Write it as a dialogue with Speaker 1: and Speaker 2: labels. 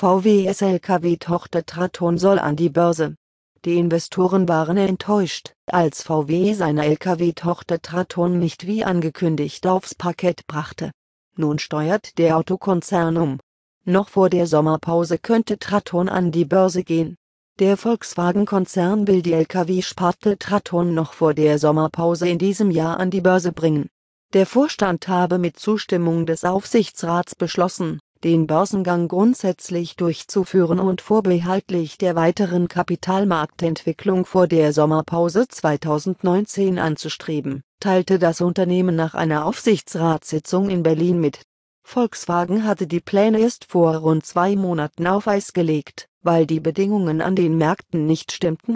Speaker 1: VWS LKW-Tochter Traton soll an die Börse. Die Investoren waren enttäuscht, als VW seine LKW-Tochter Traton nicht wie angekündigt aufs Parkett brachte. Nun steuert der Autokonzern um. Noch vor der Sommerpause könnte Traton an die Börse gehen. Der Volkswagen-Konzern will die Lkw-Sparte Traton noch vor der Sommerpause in diesem Jahr an die Börse bringen. Der Vorstand habe mit Zustimmung des Aufsichtsrats beschlossen, den Börsengang grundsätzlich durchzuführen und vorbehaltlich der weiteren Kapitalmarktentwicklung vor der Sommerpause 2019 anzustreben, teilte das Unternehmen nach einer Aufsichtsratssitzung in Berlin mit. Volkswagen hatte die Pläne erst vor rund zwei Monaten auf Eis gelegt, weil die Bedingungen an den Märkten nicht stimmten